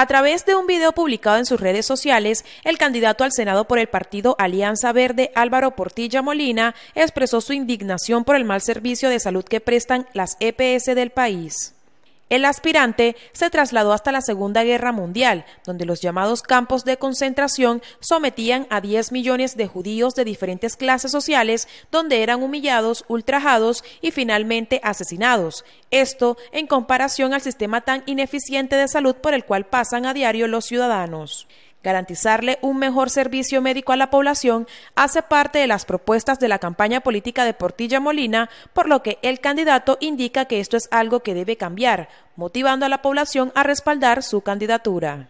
A través de un video publicado en sus redes sociales, el candidato al Senado por el partido Alianza Verde, Álvaro Portilla Molina, expresó su indignación por el mal servicio de salud que prestan las EPS del país. El aspirante se trasladó hasta la Segunda Guerra Mundial, donde los llamados campos de concentración sometían a 10 millones de judíos de diferentes clases sociales, donde eran humillados, ultrajados y finalmente asesinados. Esto en comparación al sistema tan ineficiente de salud por el cual pasan a diario los ciudadanos. Garantizarle un mejor servicio médico a la población hace parte de las propuestas de la campaña política de Portilla Molina, por lo que el candidato indica que esto es algo que debe cambiar, motivando a la población a respaldar su candidatura.